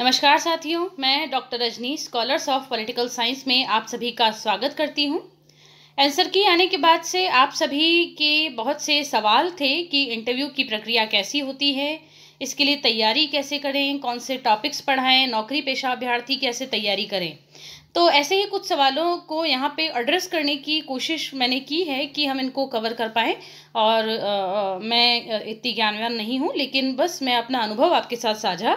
नमस्कार साथियों मैं doctor Rajni scholars of political science में आप सभी का स्वागत करती हूं आंसर की आने के बाद से आप सभी के बहुत से सवाल थे कि इंटरव्यू की प्रक्रिया कैसी होती है इसके लिए तैयारी कैसे करें कौन से टॉपिक्स पढ़ाएं नौकरी पेशा अभ्यर्थी कैसे तैयारी करें तो ऐसे ही कुछ सवालों को यहाँ पे एड्रेस करने की कोशिश मैंने की है कि हम इनको कवर कर पाएँ और आ, मैं इतनी ज्ञानवान नहीं हूँ लेकिन बस मैं अपना अनुभव आपके साथ साझा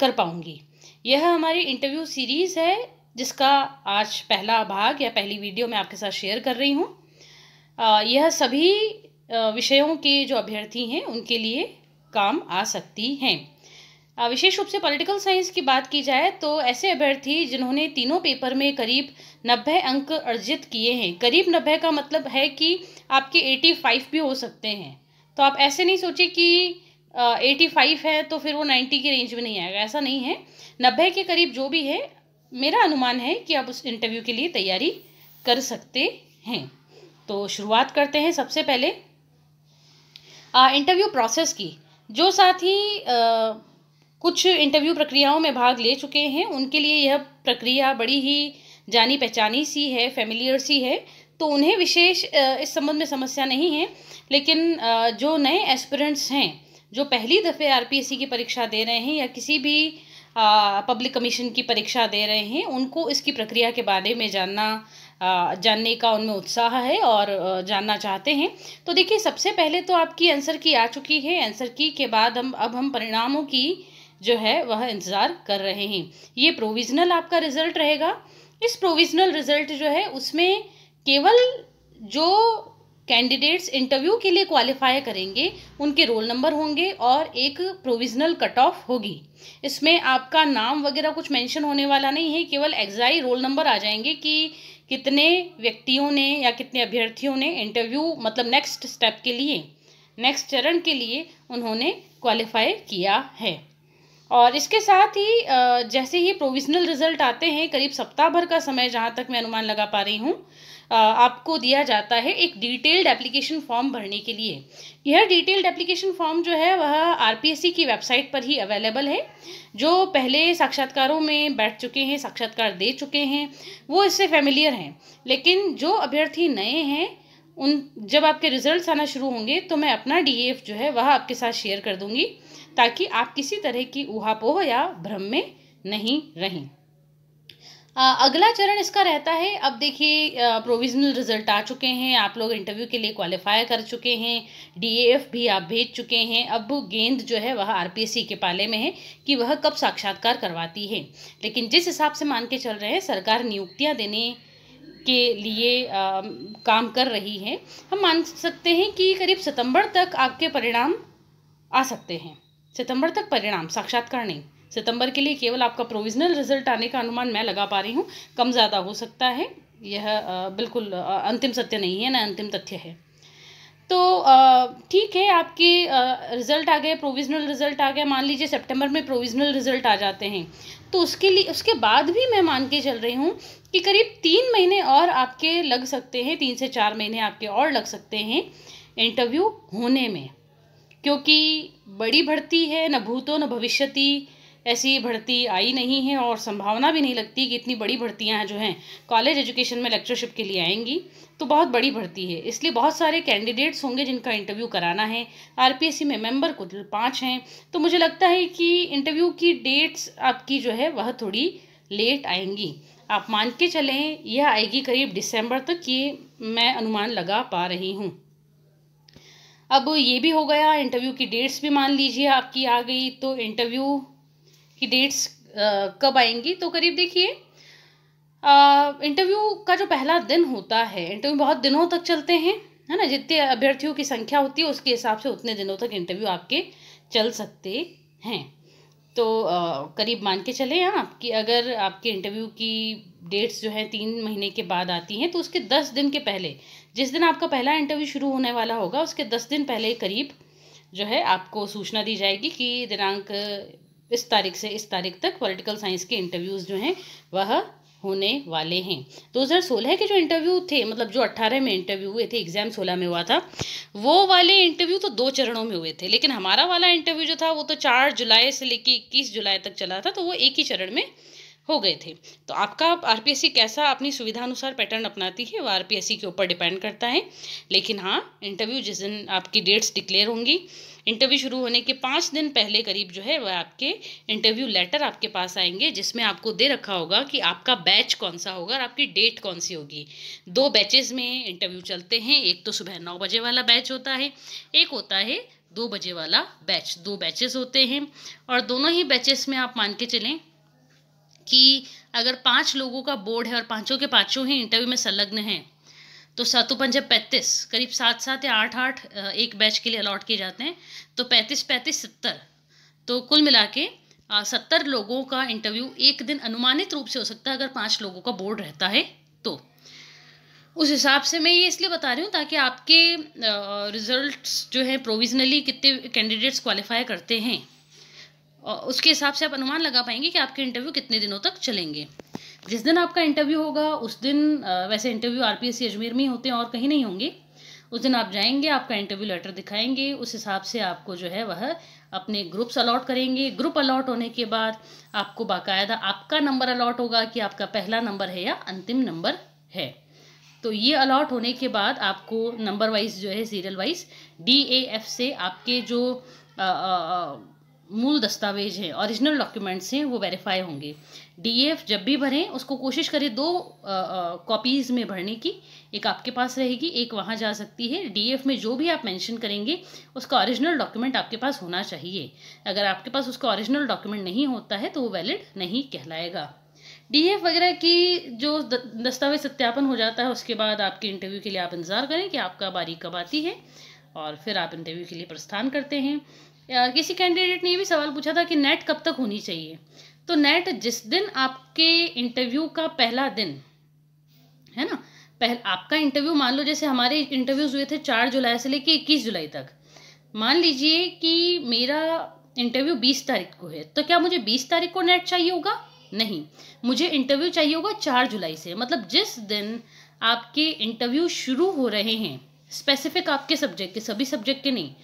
कर पाऊँगी यह हमारी इंटरव्यू सीरीज़ है जिसका आज पहला भाग या पहली वीडियो मैं आपके साथ शेयर कर रही हूँ यह सभी विषयों के जो अभ्यर्थी हैं उनके लिए काम आ सकती हैं विशेष रूप से पॉलिटिकल साइंस की बात की जाए तो ऐसे अभ्यर्थी जिन्होंने तीनों पेपर में करीब नब्बे अंक अर्जित किए हैं करीब नब्बे का मतलब है कि आपके एटी फाइव भी हो सकते हैं तो आप ऐसे नहीं सोचे कि एटी फाइव है तो फिर वो नाइन्टी की रेंज में नहीं आएगा ऐसा नहीं है नब्बे के करीब जो भी है मेरा अनुमान है कि आप उस इंटरव्यू के लिए तैयारी कर सकते हैं तो शुरुआत करते हैं सबसे पहले इंटरव्यू प्रोसेस की जो साथी आ, कुछ इंटरव्यू प्रक्रियाओं में भाग ले चुके हैं उनके लिए यह प्रक्रिया बड़ी ही जानी पहचानी सी है फेमिलियर सी है तो उन्हें विशेष इस संबंध में समस्या नहीं है लेकिन जो नए एस्पिरेंट्स हैं जो पहली दफ़े आरपीएससी की परीक्षा दे रहे हैं या किसी भी पब्लिक कमीशन की परीक्षा दे रहे हैं उनको इसकी प्रक्रिया के बारे में जानना आ, जानने का उनमें उत्साह है और जानना चाहते हैं तो देखिए सबसे पहले तो आपकी आंसर की आ चुकी है आंसर की के बाद हम अब हम परिणामों की जो है वह इंतज़ार कर रहे हैं ये प्रोविज़नल आपका रिज़ल्ट रहेगा इस प्रोविज़नल रिज़ल्ट जो है उसमें केवल जो कैंडिडेट्स इंटरव्यू के लिए क्वालिफाई करेंगे उनके रोल नंबर होंगे और एक प्रोविजनल कट ऑफ होगी इसमें आपका नाम वगैरह कुछ मेंशन होने वाला नहीं है केवल एग्जाई रोल नंबर आ जाएंगे कि कितने व्यक्तियों ने या कितने अभ्यर्थियों ने इंटरव्यू मतलब नेक्स्ट स्टेप के लिए नेक्स्ट चरण के लिए उन्होंने क्वालिफाई किया है और इसके साथ ही जैसे ही प्रोविजनल रिजल्ट आते हैं करीब सप्ताह भर का समय जहाँ तक मैं अनुमान लगा पा रही हूँ आपको दिया जाता है एक डिटेल्ड एप्लीकेशन फॉर्म भरने के लिए यह डिटेल्ड एप्लीकेशन फॉर्म जो है वह आरपीएससी की वेबसाइट पर ही अवेलेबल है जो पहले साक्षात्कारों में बैठ चुके हैं साक्षात्कार दे चुके हैं वो इससे फेमिलियर हैं लेकिन जो अभ्यर्थी नए हैं उन जब आपके रिजल्ट्स आना शुरू होंगे तो मैं अपना डीएफ जो है वह आपके साथ शेयर कर दूंगी ताकि आप किसी तरह की ऊहापोह या भ्रम में नहीं रहें अगला चरण इसका रहता है अब देखिए प्रोविजनल रिजल्ट आ चुके हैं आप लोग इंटरव्यू के लिए क्वालिफाई कर चुके हैं डीएफ भी आप भेज चुके हैं अब गेंद जो है वह आरपीएससी के पाले में है कि वह कब साक्षात्कार करवाती है लेकिन जिस हिसाब से मान के चल रहे हैं सरकार नियुक्तियां देने के लिए आ, काम कर रही है हम मान सकते हैं कि करीब सितंबर तक आपके परिणाम आ सकते हैं सितंबर तक परिणाम साक्षात्कार नहीं सितंबर के लिए केवल आपका प्रोविजनल रिजल्ट आने का अनुमान मैं लगा पा रही हूँ कम ज़्यादा हो सकता है यह बिल्कुल अंतिम सत्य नहीं है ना अंतिम तथ्य है तो ठीक है आपके रिज़ल्ट आ गए प्रोविजनल रिज़ल्ट आ गया मान लीजिए सितंबर में प्रोविजनल रिज़ल्ट आ जाते हैं तो उसके लिए उसके बाद भी मैं मान के चल रही हूँ कि करीब तीन महीने और आपके लग सकते हैं तीन से चार महीने आपके और लग सकते हैं इंटरव्यू होने में क्योंकि बड़ी भर्ती है न भूतो न भविष्यती ऐसी भर्ती आई नहीं है और संभावना भी नहीं लगती कि इतनी बड़ी भर्तियाँ जो हैं कॉलेज एजुकेशन में लेक्चरशिप के लिए आएंगी तो बहुत बड़ी भर्ती है इसलिए बहुत सारे कैंडिडेट्स होंगे जिनका इंटरव्यू कराना है आर में मेंबर कुल पाँच हैं तो मुझे लगता है कि इंटरव्यू की डेट्स आपकी जो है वह थोड़ी लेट आएंगी आप मान के चलें यह आएगी करीब दिसंबर तक ये मैं अनुमान लगा पा रही हूँ अब ये भी हो गया इंटरव्यू की डेट्स भी मान लीजिए आपकी आ गई तो इंटरव्यू कि डेट्स कब आएंगी तो करीब देखिए इंटरव्यू का जो पहला दिन होता है इंटरव्यू बहुत दिनों तक चलते हैं है ना जितने अभ्यर्थियों की संख्या होती है उसके हिसाब से उतने दिनों तक इंटरव्यू आपके चल सकते हैं तो आ, करीब मान के चले आप कि अगर आपके इंटरव्यू की डेट्स जो है तीन महीने के बाद आती हैं तो उसके दस दिन के पहले जिस दिन आपका पहला इंटरव्यू शुरू होने वाला होगा उसके दस दिन पहले करीब जो है आपको सूचना दी जाएगी कि दिनांक इस तारीख से इस तारीख तक पॉलिटिकल साइंस के इंटरव्यूज़ जो हैं वह होने वाले हैं 2016 तो के जो इंटरव्यू थे मतलब जो 18 में इंटरव्यू हुए थे एग्जाम 16 में हुआ था वो वाले इंटरव्यू तो दो चरणों में हुए थे लेकिन हमारा वाला इंटरव्यू जो था वो तो 4 जुलाई से लेकर 21 जुलाई तक चला था तो वो एक ही चरण में हो गए थे तो आपका आर कैसा अपनी सुविधा अनुसार पैटर्न अपनाती है वो आर के ऊपर डिपेंड करता है लेकिन हाँ इंटरव्यू जिस दिन आपकी डेट्स डिक्लेयर होंगी इंटरव्यू शुरू होने के पाँच दिन पहले करीब जो है वह आपके इंटरव्यू लेटर आपके पास आएंगे जिसमें आपको दे रखा होगा कि आपका बैच कौन सा होगा और आपकी डेट कौन सी होगी दो बैचेज में इंटरव्यू चलते हैं एक तो सुबह नौ बजे वाला बैच होता है एक होता है दो बजे वाला बैच दो बैचेस होते हैं और दोनों ही बैचेस में आप मान के चलें कि अगर पांच लोगों का बोर्ड है और पांचों के पांचों ही इंटरव्यू में संलग्न हैं तो सातों पंजे पैंतीस करीब सात सात या आठ आठ एक बैच के लिए अलॉट किए जाते हैं तो पैंतीस पैंतीस सत्तर तो कुल मिला के सत्तर लोगों का इंटरव्यू एक दिन अनुमानित रूप से हो सकता है अगर पाँच लोगों का बोर्ड रहता है तो उस हिसाब से मैं ये इसलिए बता रही हूँ ताकि आपके रिजल्ट्स जो है प्रोविजनली कितने कैंडिडेट्स क्वालिफाई करते हैं उसके हिसाब से आप अनुमान लगा पाएंगे कि आपके इंटरव्यू कितने दिनों तक चलेंगे जिस दिन आपका इंटरव्यू होगा उस दिन वैसे इंटरव्यू आर अजमेर में ही होते हैं और कहीं नहीं होंगे उस दिन आप जाएंगे आपका इंटरव्यू लेटर दिखाएंगे उस हिसाब से आपको जो है वह अपने ग्रुप्स अलॉट करेंगे ग्रुप अलॉट होने के बाद आपको बाकायदा आपका नंबर अलॉट होगा कि आपका पहला नंबर है या अंतिम नंबर है तो ये अलॉट होने के बाद आपको नंबर वाइज जो है serial wise D A F से आपके जो आ, आ, मूल दस्तावेज हैं ओरिजिनल डॉक्यूमेंट्स हैं वो वेरीफाई होंगे डीएफ जब भी भरें उसको कोशिश करें दो कॉपीज़ में भरने की एक आपके पास रहेगी एक वहाँ जा सकती है डीएफ में जो भी आप मेंशन करेंगे उसका ओरिजिनल डॉक्यूमेंट आपके पास होना चाहिए अगर आपके पास उसका ओरिजिनल डॉक्यूमेंट नहीं होता है तो वो वैलिड नहीं कहलाएगा डी वगैरह की जो दस्तावेज सत्यापन हो जाता है उसके बाद आपके इंटरव्यू के लिए आप इंतज़ार करें कि आपका बारी कब आती है और फिर आप इंटरव्यू के लिए प्रस्थान करते हैं किसी कैंडिडेट ने भी सवाल पूछा था कि नेट कब तक होनी चाहिए तो नेट जिस दिन आपके इंटरव्यू का पहला दिन है ना पहल आपका इंटरव्यू मान लो जैसे हमारे इंटरव्यूज हुए थे चार जुलाई से लेके इक्कीस जुलाई तक मान लीजिए कि मेरा इंटरव्यू बीस तारीख को है तो क्या मुझे बीस तारीख को नेट चाहिए होगा नहीं मुझे इंटरव्यू चाहिए होगा चार जुलाई से मतलब जिस दिन आपके इंटरव्यू शुरू हो रहे हैं स्पेसिफिक आपके सब्जेक्ट के सभी सब्जेक्ट के नहीं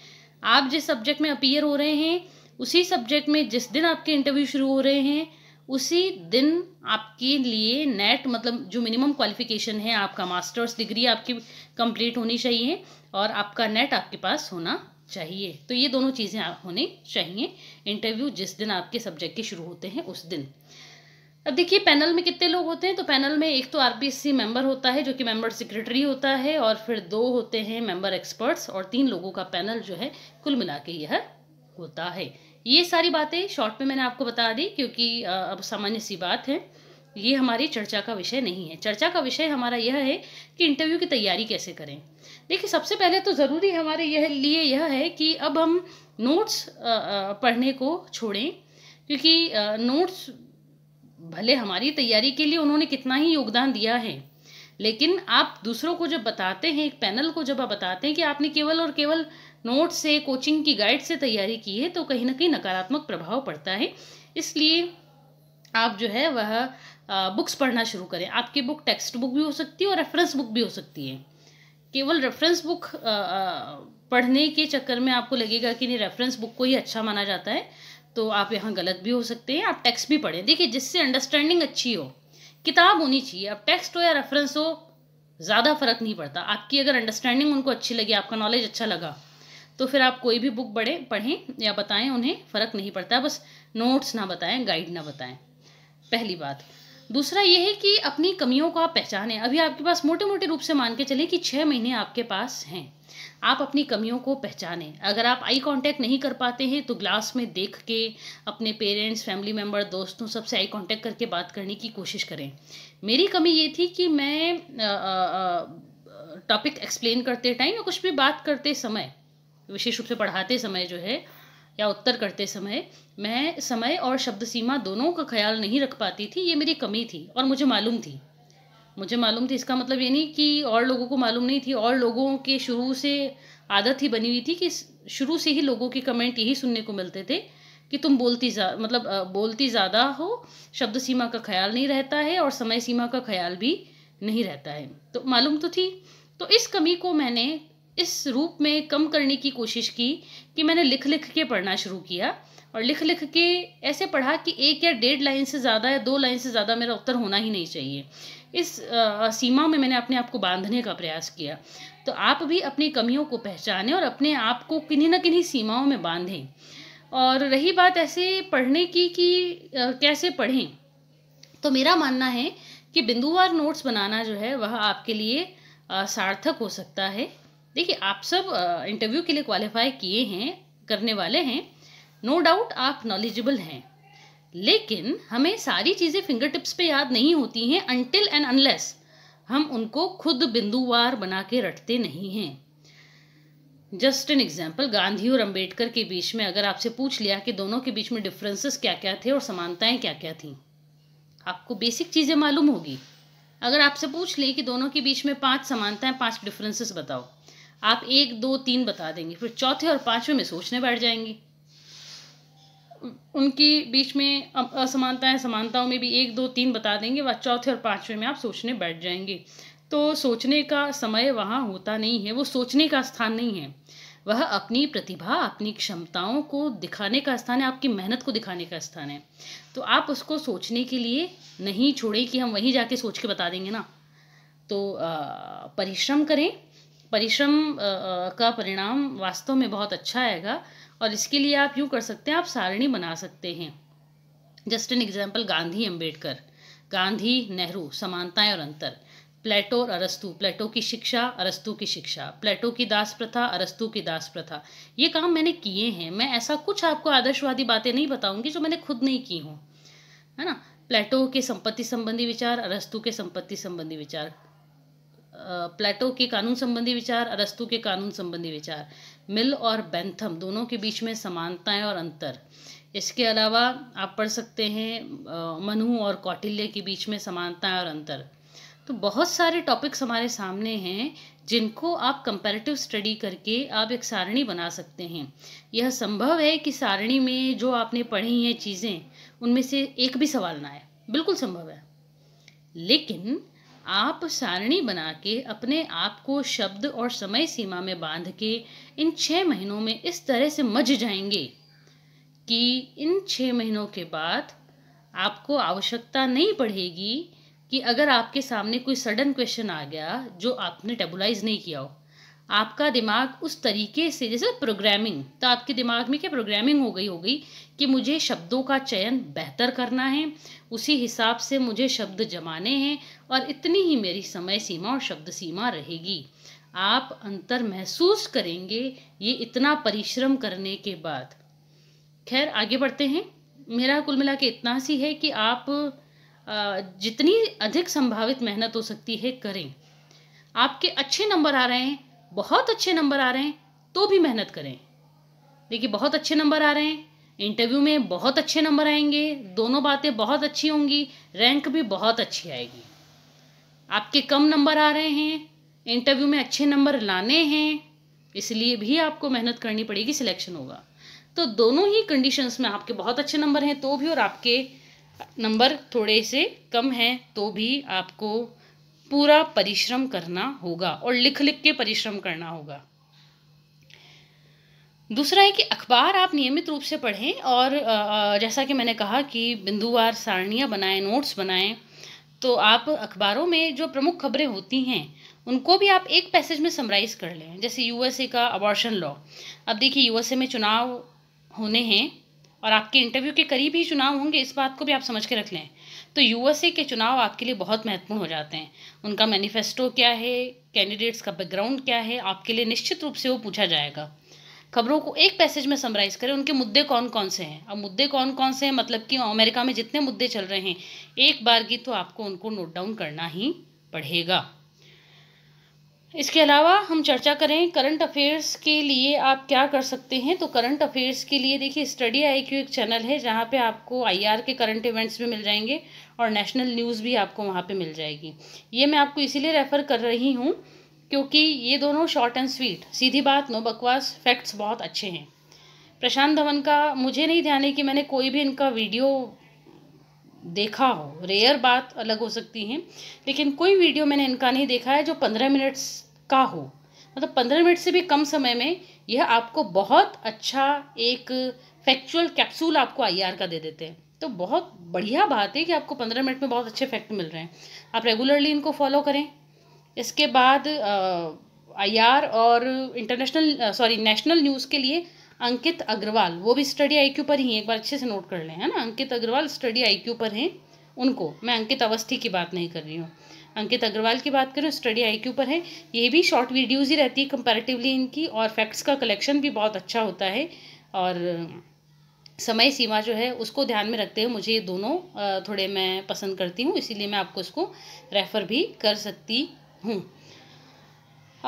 आप जिस सब्जेक्ट में अपीयर हो रहे हैं उसी सब्जेक्ट में जिस दिन आपके इंटरव्यू शुरू हो रहे हैं उसी दिन आपके लिए नेट मतलब जो मिनिमम क्वालिफिकेशन है आपका मास्टर्स डिग्री आपकी कंप्लीट होनी चाहिए और आपका नेट आपके पास होना चाहिए तो ये दोनों चीज़ें होनी चाहिए इंटरव्यू जिस दिन आपके सब्जेक्ट के शुरू होते हैं उस दिन अब देखिए पैनल में कितने लोग होते हैं तो पैनल में एक तो आरपीएससी मेंबर होता है जो कि मेंबर सेक्रेटरी होता है और फिर दो होते हैं मेंबर एक्सपर्ट्स और तीन लोगों का पैनल जो है कुल मिला के यह होता है ये सारी बातें शॉर्ट में मैंने आपको बता दी क्योंकि अब सामान्य सी बात है ये हमारी चर्चा का विषय नहीं है चर्चा का विषय हमारा यह है कि इंटरव्यू की तैयारी कैसे करें देखिए सबसे पहले तो ज़रूरी हमारे यह लिए यह है कि अब हम नोट्स पढ़ने को छोड़ें क्योंकि नोट्स भले हमारी तैयारी के लिए उन्होंने कितना ही योगदान दिया है लेकिन आप दूसरों को जब बताते हैं एक पैनल को जब आप बताते हैं कि आपने केवल और केवल नोट से कोचिंग की गाइड से तैयारी की है तो कहीं ना कहीं नकारात्मक प्रभाव पड़ता है इसलिए आप जो है वह बुक्स पढ़ना शुरू करें आपकी बुक टेक्स्ट बुक भी हो सकती है और रेफरेंस बुक भी हो सकती है केवल रेफरेंस बुक आ, आ, पढ़ने के चक्कर में आपको लगेगा कि नहीं रेफरेंस बुक को ही अच्छा माना जाता है तो आप यहाँ गलत भी हो सकते हैं आप टेक्स्ट भी पढ़ें देखिए जिससे अंडरस्टैंडिंग अच्छी हो किताब होनी चाहिए अब टेक्स्ट हो या रेफरेंस हो ज़्यादा फ़र्क नहीं पड़ता आपकी अगर अंडरस्टैंडिंग उनको अच्छी लगी आपका नॉलेज अच्छा लगा तो फिर आप कोई भी बुक पढ़ें पढ़ें या बताएं उन्हें फ़र्क नहीं पड़ता बस नोट्स ना बताएं गाइड ना बताएं पहली बात दूसरा ये है कि अपनी कमियों को आप पहचानें अभी आपके पास मोटे मोटे रूप से मान के चलें कि छः महीने आपके पास हैं आप अपनी कमियों को पहचानें अगर आप आई कांटेक्ट नहीं कर पाते हैं तो ग्लास में देख के अपने पेरेंट्स फैमिली मेम्बर दोस्तों सबसे आई कांटेक्ट करके बात करने की कोशिश करें मेरी कमी ये थी कि मैं टॉपिक एक्सप्लेन करते टाइम या कुछ भी बात करते समय विशेष रूप से पढ़ाते समय जो है या उत्तर करते समय मैं समय और शब्द सीमा दोनों का ख्याल नहीं रख पाती थी ये मेरी कमी थी और मुझे मालूम थी मुझे मालूम थी इसका मतलब ये नहीं कि और लोगों को मालूम नहीं थी और लोगों के शुरू से आदत ही बनी हुई थी कि शुरू से ही लोगों के कमेंट यही सुनने को मिलते थे कि तुम बोलती मतलब बोलती ज़्यादा हो शब्द सीमा का ख्याल नहीं रहता है और समय सीमा का ख्याल भी नहीं रहता है तो मालूम तो थी तो इस कमी को मैंने इस रूप में कम करने की कोशिश की कि मैंने लिख लिख के पढ़ना शुरू किया और लिख लिख के ऐसे पढ़ा कि एक या डेढ़ लाइन से ज़्यादा या दो लाइन से ज़्यादा मेरा उत्तर होना ही नहीं चाहिए इस आ, सीमा में मैंने अपने आप को बांधने का प्रयास किया तो आप भी अपनी कमियों को पहचानें और अपने आप को किन्हीं ना किन्हीं सीमाओं में बांधें और रही बात ऐसे पढ़ने की कि आ, कैसे पढ़ें तो मेरा मानना है कि बिंदुवार नोट्स बनाना जो है वह आपके लिए आ, सार्थक हो सकता है देखिए आप सब इंटरव्यू के लिए क्वालिफाई किए हैं करने वाले हैं नो डाउट आप नॉलेजेबल हैं लेकिन हमें सारी चीज़ें फिंगर टिप्स पे याद नहीं होती हैं अनटिल एंड अनलेस हम उनको खुद बिंदुवार बना के रटते नहीं हैं जस्ट एन एग्जाम्पल गांधी और अंबेडकर के बीच में अगर आपसे पूछ लिया कि दोनों के बीच में डिफरेंसेस क्या क्या थे और समानताएं क्या क्या थीं आपको बेसिक चीज़ें मालूम होगी अगर आपसे पूछ लें कि दोनों के बीच में पांच समानताएं पांच डिफरेंसेस बताओ आप एक दो तीन बता देंगे फिर चौथे और पांचवें में सोचने बैठ जाएंगे उनके बीच में असमानता है समानताओं में भी एक दो तीन बता देंगे वह चौथे और पाँचवें में आप सोचने बैठ जाएंगे तो सोचने का समय वहाँ होता नहीं है वो सोचने का स्थान नहीं है वह अपनी प्रतिभा अपनी क्षमताओं को दिखाने का स्थान है आपकी मेहनत को दिखाने का स्थान है तो आप उसको सोचने के लिए नहीं छोड़े कि हम वहीं जाके सोच के बता देंगे ना तो परिश्रम करें परिश्रम का परिणाम वास्तव में बहुत अच्छा आएगा और इसके लिए आप यूँ कर सकते हैं आप सारणी बना सकते हैं just an example Gandhi Ambedkar Gandhi Nehru समानताएं और अंतर प्लेटो और अरस्तु प्लेटो की शिक्षा अरस्तु की शिक्षा प्लेटो की दास प्रथा अरस्तु की दास प्रथा ये काम मैंने किए हैं मैं ऐसा कुछ आपको आदर्शवादी बातें नहीं बताऊंगी जो मैंने खुद नहीं की हूँ है ना प्लेटो के संपत्ति संबंधी विचार अरस्तु के संपत्ति संबंधी विचार प्लेटो के कानून संबंधी विचार अरस्तु के कानून संबंधी विचार मिल और बेंथम दोनों के बीच में समानताएं और अंतर इसके अलावा आप पढ़ सकते हैं मनु और कौटिल्य के बीच में समानताएं और अंतर तो बहुत सारे टॉपिक्स हमारे सामने हैं जिनको आप कंपैरेटिव स्टडी करके आप एक सारणी बना सकते हैं यह संभव है कि सारणी में जो आपने पढ़ी हैं चीज़ें उनमें से एक भी सवाल ना आए बिल्कुल संभव है लेकिन आप सारणी बना के अपने आप को शब्द और समय सीमा में बांध के इन छः महीनों में इस तरह से मज जाएंगे कि इन छः महीनों के बाद आपको आवश्यकता नहीं पड़ेगी कि अगर आपके सामने कोई सडन क्वेश्चन आ गया जो आपने टेबुलाइज नहीं किया हो आपका दिमाग उस तरीके से जैसे प्रोग्रामिंग तो आपके दिमाग में क्या प्रोग्रामिंग हो गई हो गई कि मुझे शब्दों का चयन बेहतर करना है उसी हिसाब से मुझे शब्द जमाने हैं और इतनी ही मेरी समय सीमा और शब्द सीमा रहेगी आप अंतर महसूस करेंगे ये इतना परिश्रम करने के बाद खैर आगे बढ़ते हैं मेरा कुल मिला के इतना सी है कि आप जितनी अधिक संभावित मेहनत हो सकती है करें आपके अच्छे नंबर आ रहे हैं बहुत अच्छे नंबर आ रहे हैं तो भी मेहनत करें देखिए बहुत अच्छे नंबर आ रहे हैं इंटरव्यू में बहुत अच्छे नंबर आएंगे दोनों बातें बहुत अच्छी होंगी रैंक भी बहुत अच्छी आएगी आपके कम नंबर आ रहे हैं इंटरव्यू में अच्छे नंबर लाने हैं इसलिए भी आपको मेहनत करनी पड़ेगी सिलेक्शन होगा तो दोनों ही कंडीशंस में आपके बहुत अच्छे नंबर हैं तो भी और आपके नंबर थोड़े से कम हैं तो भी आपको पूरा परिश्रम करना होगा और लिख लिख के परिश्रम करना होगा दूसरा है कि अखबार आप नियमित रूप से पढ़ें और जैसा कि मैंने कहा कि बिंदुवार सारणियाँ बनाएं नोट्स बनाएं तो आप अखबारों में जो प्रमुख खबरें होती हैं उनको भी आप एक पैसेज में समराइज़ कर लें जैसे यूएसए का अबॉर्शन लॉ अब देखिए यूएसए में चुनाव होने हैं और आपके इंटरव्यू के करीब ही चुनाव होंगे इस बात को भी आप समझ के रख लें तो यूएसए के चुनाव आपके लिए बहुत महत्वपूर्ण हो जाते हैं उनका मैनिफेस्टो क्या है कैंडिडेट्स का बैकग्राउंड क्या है आपके लिए निश्चित रूप से वो पूछा जाएगा खबरों को एक पैसेज में समराइज करें उनके मुद्दे कौन कौन से हैं अब मुद्दे कौन कौन से हैं मतलब कि अमेरिका में जितने मुद्दे चल रहे हैं एक बार की तो आपको उनको नोट डाउन करना ही पड़ेगा इसके अलावा हम चर्चा करें करंट अफेयर्स के लिए आप क्या कर सकते हैं तो करंट अफेयर्स के लिए देखिए स्टडी आई क्यू एक चैनल है जहाँ पे आपको आईआर के करंट इवेंट्स भी मिल जाएंगे और नेशनल न्यूज़ भी आपको वहाँ पे मिल जाएगी ये मैं आपको इसीलिए रेफ़र कर रही हूँ क्योंकि ये दोनों शॉर्ट एंड स्वीट सीधी बात नो बकवास फैक्ट्स बहुत अच्छे हैं प्रशांत धवन का मुझे नहीं ध्यान है कि मैंने कोई भी इनका वीडियो देखा हो रेयर बात अलग हो सकती है लेकिन कोई वीडियो मैंने इनका नहीं देखा है जो पंद्रह मिनट्स का हो मतलब पंद्रह मिनट से भी कम समय में यह आपको बहुत अच्छा एक फैक्चुअल कैप्सूल आपको आई का दे देते हैं तो बहुत बढ़िया बात है कि आपको पंद्रह मिनट में बहुत अच्छे फैक्ट मिल रहे हैं आप रेगुलरली इनको फॉलो करें इसके बाद आईआर और इंटरनेशनल सॉरी नेशनल न्यूज़ के लिए अंकित अग्रवाल वो भी स्टडी आईक्यू पर ही एक बार अच्छे से नोट कर लें है ना अंकित अग्रवाल स्टडी आईक्यू पर हैं उनको मैं अंकित अवस्थी की बात नहीं कर रही हूँ अंकित अग्रवाल की बात करूँ स्टडी आईक्यू पर है ये भी शॉर्ट वीडियोज़ ही रहती है कंपेरेटिवली इनकी और फैक्ट्स का कलेक्शन भी बहुत अच्छा होता है और समय सीमा जो है उसको ध्यान में रखते हुए मुझे ये दोनों थोड़े मैं पसंद करती हूँ इसीलिए मैं आपको इसको रेफ़र भी कर सकती हम्म।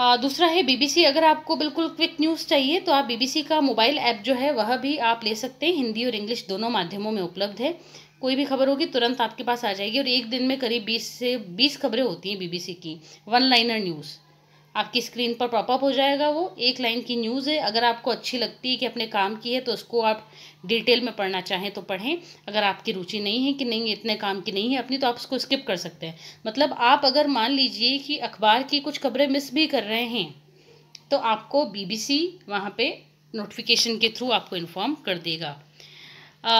आ, दूसरा है बीबीसी अगर आपको बिल्कुल क्विक न्यूज़ चाहिए तो आप बीबीसी का मोबाइल ऐप जो है वह भी आप ले सकते हैं हिंदी और इंग्लिश दोनों माध्यमों में उपलब्ध है कोई भी खबर होगी तुरंत आपके पास आ जाएगी और एक दिन में करीब बीस से बीस खबरें होती हैं बीबीसी की वन लाइनर न्यूज़ आपकी स्क्रीन पर पॉपअप हो जाएगा वो एक लाइन की न्यूज़ है अगर आपको अच्छी लगती है कि अपने काम की है तो उसको आप डिटेल में पढ़ना चाहें तो पढ़ें अगर आपकी रुचि नहीं है कि नहीं इतने काम की नहीं है अपनी तो आप उसको स्किप कर सकते हैं मतलब आप अगर मान लीजिए कि अखबार की कुछ खबरें मिस भी कर रहे हैं तो आपको बी बी सी वहाँ पर नोटिफिकेशन के थ्रू आपको इन्फॉर्म कर देगा आ,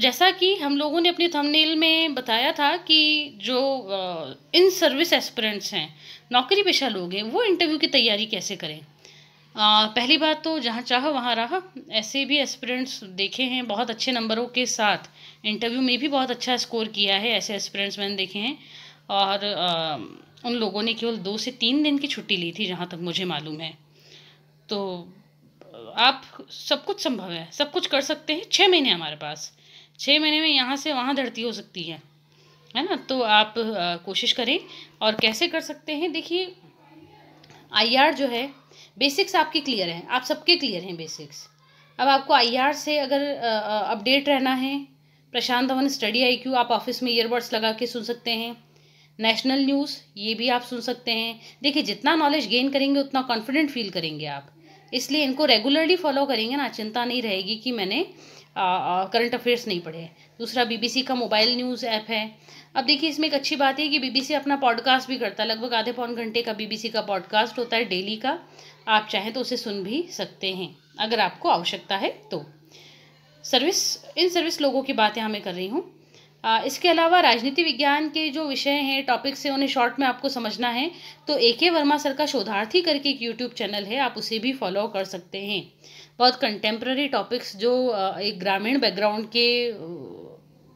जैसा कि हम लोगों ने अपने थंबनेल में बताया था कि जो इन सर्विस एस्परेंट्स हैं नौकरी पेशा लोग हैं वो इंटरव्यू की तैयारी कैसे करें आ, पहली बात तो जहाँ चाहो वहाँ रहा ऐसे भी एस्पिरेंट्स देखे हैं बहुत अच्छे नंबरों के साथ इंटरव्यू में भी बहुत अच्छा स्कोर किया है ऐसे एस्पिरेंट्स मैंने देखे हैं और आ, उन लोगों ने केवल दो से तीन दिन की छुट्टी ली थी जहाँ तक मुझे मालूम है तो आप सब कुछ संभव है सब कुछ कर सकते हैं छः महीने हमारे पास छः महीने में यहाँ से वहाँ धरती हो सकती है है ना तो आप कोशिश करें और कैसे कर सकते हैं देखिए आईआर जो है बेसिक्स आपके क्लियर हैं आप सबके क्लियर हैं बेसिक्स अब आपको आईआर से अगर अपडेट रहना है प्रशांत धवन स्टडी आईक्यू आप ऑफिस में ईयरबड्स लगा के सुन सकते हैं नेशनल न्यूज़ ये भी आप सुन सकते हैं देखिए जितना नॉलेज गेन करेंगे उतना कॉन्फिडेंट फील करेंगे आप इसलिए इनको रेगुलरली फॉलो करेंगे ना चिंता नहीं रहेगी कि मैंने करंट अफेयर्स नहीं पढ़े दूसरा बीबीसी का मोबाइल न्यूज़ ऐप है अब देखिए इसमें एक अच्छी बात है कि बीबीसी अपना पॉडकास्ट भी करता है लगभग आधे पौन घंटे का बीबीसी का पॉडकास्ट होता है डेली का आप चाहें तो उसे सुन भी सकते हैं अगर आपको आवश्यकता है तो सर्विस इन सर्विस लोगों की बातें हमें कर रही हूँ इसके अलावा राजनीति विज्ञान के जो विषय हैं टॉपिक्स हैं उन्हें शॉर्ट में आपको समझना है तो ए के वर्मा सर का शोधार्थी करके एक यूट्यूब चैनल है आप उसे भी फॉलो कर सकते हैं बहुत कंटेम्प्रेरी टॉपिक्स जो एक ग्रामीण बैकग्राउंड के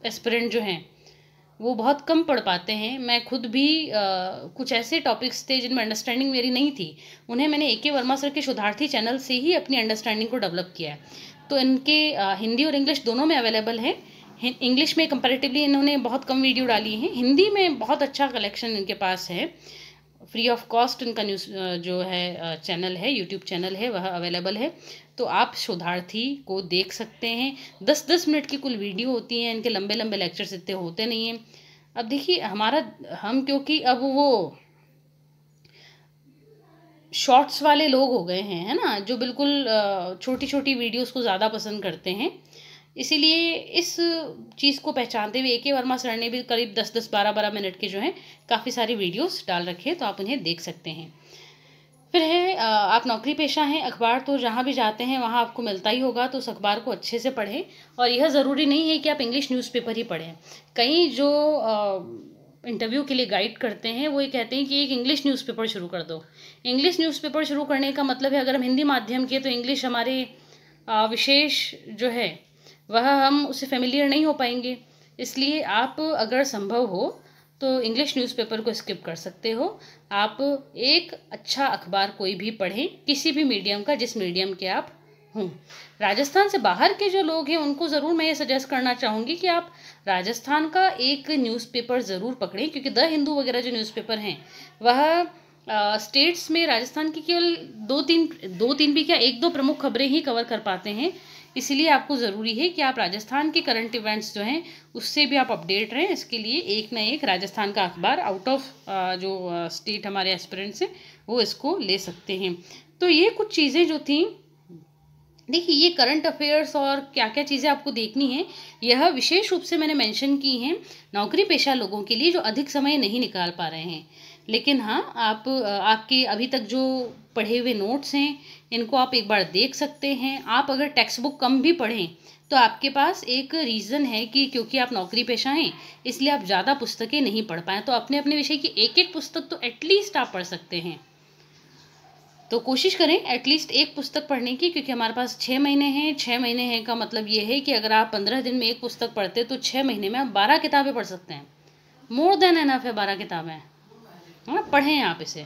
एस्पिरेंट जो हैं वो बहुत कम पढ़ पाते हैं मैं खुद भी आ, कुछ ऐसे टॉपिक्स थे जिनमें अंडरस्टैंडिंग मेरी नहीं थी उन्हें मैंने ए के वर्मा सर के शुद्धार्थी चैनल से ही अपनी अंडरस्टैंडिंग को डेवलप किया है तो इनके आ, हिंदी और इंग्लिश दोनों में अवेलेबल है इंग्लिश में कंपेरेटिवली इन्होंने बहुत कम वीडियो डाली है हिंदी में बहुत अच्छा कलेक्शन इनके पास है फ्री ऑफ कॉस्ट इनका न्यूज़ जो है चैनल है यूट्यूब चैनल है वह अवेलेबल है तो आप शोधार्थी को देख सकते हैं दस दस मिनट की कुल वीडियो होती है इनके लंबे लंबे लेक्चर्स इतने होते नहीं हैं अब देखिए हमारा हम क्योंकि अब वो शॉर्ट्स वाले लोग हो गए हैं है ना जो बिल्कुल छोटी छोटी वीडियोस को ज़्यादा पसंद करते हैं इसीलिए इस चीज़ को पहचानते हुए ए के वर्मा सर ने भी करीब दस दस बारह बारह मिनट के जो हैं काफ़ी सारी वीडियोस डाल रखे हैं तो आप उन्हें देख सकते हैं फिर है आप नौकरी पेशा हैं अखबार तो जहाँ भी जाते हैं वहाँ आपको मिलता ही होगा तो उस अखबार को अच्छे से पढ़ें और यह ज़रूरी नहीं है कि आप इंग्लिश न्यूज़पेपर ही पढ़ें कई जो इंटरव्यू के लिए गाइड करते हैं वो ये कहते हैं कि एक इंग्लिश न्यूज़पेपर शुरू कर दो इंग्लिश न्यूज़पेपर शुरू करने का मतलब है अगर हम हिंदी माध्यम के तो इंग्लिश हमारे विशेष जो है वह हम उससे फेमिलियर नहीं हो पाएंगे इसलिए आप अगर संभव हो तो इंग्लिश न्यूज़पेपर को स्किप कर सकते हो आप एक अच्छा अखबार कोई भी पढ़ें किसी भी मीडियम का जिस मीडियम के आप हूँ राजस्थान से बाहर के जो लोग हैं उनको ज़रूर मैं ये सजेस्ट करना चाहूँगी कि आप राजस्थान का एक न्यूज़पेपर ज़रूर पकड़ें क्योंकि द हिंदू वगैरह जो न्यूज़पेपर हैं वह स्टेट्स में राजस्थान की केवल दो तीन दो तीन भी क्या एक दो प्रमुख खबरें ही कवर कर पाते हैं इसलिए आपको ज़रूरी है कि आप राजस्थान के करंट इवेंट्स जो हैं उससे भी आप अपडेट रहें इसके लिए एक ना एक राजस्थान का अखबार आउट ऑफ जो स्टेट हमारे एस्पिरेंट्स हैं वो इसको ले सकते हैं तो ये कुछ चीज़ें जो थी देखिए ये करंट अफेयर्स और क्या क्या चीज़ें आपको देखनी है यह विशेष रूप से मैंने मेंशन की हैं नौकरी पेशा लोगों के लिए जो अधिक समय नहीं निकाल पा रहे हैं लेकिन हाँ आप आपके अभी तक जो पढ़े हुए नोट्स हैं इनको आप एक बार देख सकते हैं आप अगर टेक्स्ट बुक कम भी पढ़ें तो आपके पास एक रीज़न है कि क्योंकि आप नौकरी पेशा हैं इसलिए आप ज़्यादा पुस्तकें नहीं पढ़ पाएँ तो अपने अपने विषय की एक एक पुस्तक तो एटलीस्ट आप पढ़ सकते हैं तो कोशिश करें एटलीस्ट एक पुस्तक पढ़ने की क्योंकि हमारे पास छः महीने हैं छः महीने हैं का मतलब ये है कि अगर आप पंद्रह दिन में एक पुस्तक पढ़ते तो छः महीने में आप बारह किताबें पढ़ सकते हैं मोर देन एनफ है बारह किताबें हाँ पढ़ें आप इसे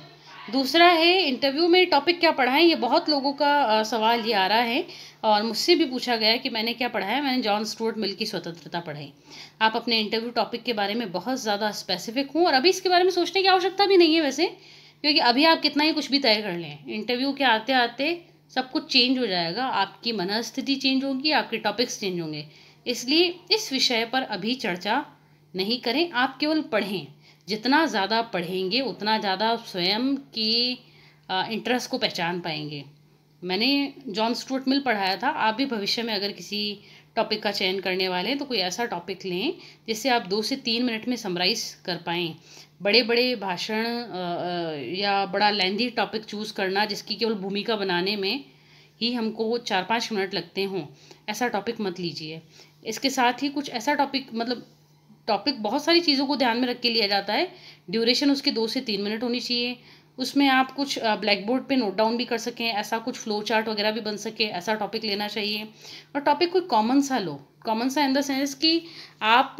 दूसरा है इंटरव्यू में टॉपिक क्या पढ़ा है ये बहुत लोगों का सवाल ये आ रहा है और मुझसे भी पूछा गया कि मैंने क्या पढ़ा है मैंने जॉन स्टूअर्ट मिल की स्वतंत्रता पढ़ाई आप अपने इंटरव्यू टॉपिक के बारे में बहुत ज़्यादा स्पेसिफिक हूँ और अभी इसके बारे में सोचने की आवश्यकता भी नहीं है वैसे क्योंकि अभी आप कितना ही कुछ भी तय कर लें इंटरव्यू के आते आते सब कुछ चेंज हो जाएगा आपकी मनस्थिति चेंज होगी आपके टॉपिक्स चेंज होंगे इसलिए इस विषय पर अभी चर्चा नहीं करें आप केवल पढ़ें जितना ज़्यादा पढ़ेंगे उतना ज़्यादा स्वयं की इंटरेस्ट को पहचान पाएंगे मैंने जॉन स्टूर्ट मिल पढ़ाया था आप भी भविष्य में अगर किसी टॉपिक का चयन करने वाले हैं तो कोई ऐसा टॉपिक लें जिससे आप दो से तीन मिनट में समराइज कर पाएँ बड़े बड़े भाषण या बड़ा लेंदी टॉपिक चूज़ करना जिसकी केवल भूमिका बनाने में ही हमको चार पाँच मिनट लगते हों ऐसा टॉपिक मत लीजिए इसके साथ ही कुछ ऐसा टॉपिक मतलब टॉपिक बहुत सारी चीज़ों को ध्यान में रख के लिया जाता है ड्यूरेशन उसके दो से तीन मिनट होनी चाहिए उसमें आप कुछ ब्लैक बोर्ड पर नोट डाउन भी कर सकें ऐसा कुछ फ्लो चार्ट वगैरह भी बन सके ऐसा टॉपिक लेना चाहिए और टॉपिक कोई कॉमन सा लो कॉमन सा इन द सेंस कि आप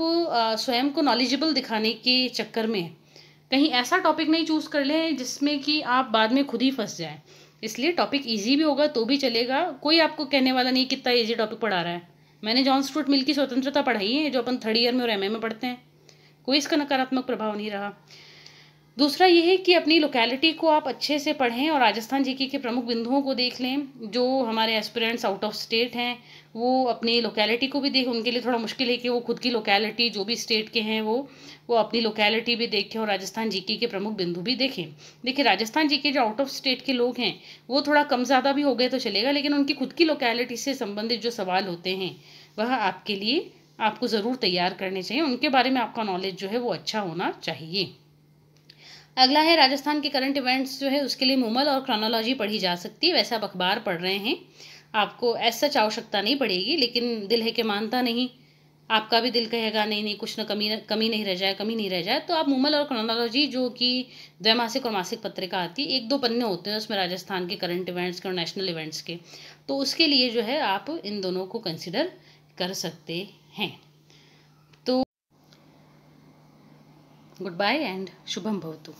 स्वयं को नॉलेजेबल दिखाने के चक्कर में कहीं ऐसा टॉपिक नहीं चूज़ कर लें जिसमें कि आप बाद में खुद ही फंस जाएं इसलिए टॉपिक ईजी भी होगा तो भी चलेगा कोई आपको कहने वाला नहीं कितना ईजी टॉपिक पढ़ा रहा है मैंने जॉन स्ट्रूट मिल की स्वतंत्रता पढ़ाई है जो अपन थर्ड ईयर में और एमए में पढ़ते हैं कोई इसका नकारात्मक प्रभाव नहीं रहा दूसरा ये है कि अपनी लोकेलिटी को आप अच्छे से पढ़ें और राजस्थान जीके के प्रमुख बिंदुओं को देख लें जो हमारे एस्पिरेंट्स आउट ऑफ स्टेट हैं वो अपनी लोकेलिटी को भी देख उनके लिए थोड़ा मुश्किल है कि वो खुद की लोकेलिटी जो भी स्टेट के हैं वो वो अपनी लोकेलिटी भी देखें और राजस्थान जीके के प्रमुख बिंदु भी देखें देखिए राजस्थान जी जो आउट ऑफ स्टेट के लोग हैं वो थोड़ा कम ज़्यादा भी हो गए तो चलेगा लेकिन उनकी खुद की लोकेलिटी से संबंधित जो सवाल होते हैं वह आपके लिए आपको ज़रूर तैयार करने चाहिए उनके बारे में आपका नॉलेज जो है वो अच्छा होना चाहिए अगला है राजस्थान के करंट इवेंट्स जो है उसके लिए मुमल और क्रोनोलॉजी पढ़ी जा सकती है वैसे आप अखबार पढ़ रहे हैं आपको ऐसा सच आवश्यकता नहीं पड़ेगी लेकिन दिल है कि मानता नहीं आपका भी दिल कहेगा नहीं नहीं कुछ ना कमी कमी नहीं रह जाए कमी नहीं रह जाए तो आप मुमल और क्रोनोलॉजी जो कि द्वैमासिक और मासिक पत्रिका आती है एक दो पन्ने होते हैं उसमें राजस्थान के करंट इवेंट्स के और नेशनल इवेंट्स के तो उसके लिए जो है आप इन दोनों को कंसिडर कर सकते हैं गुड बाय एंड शुभम भवतु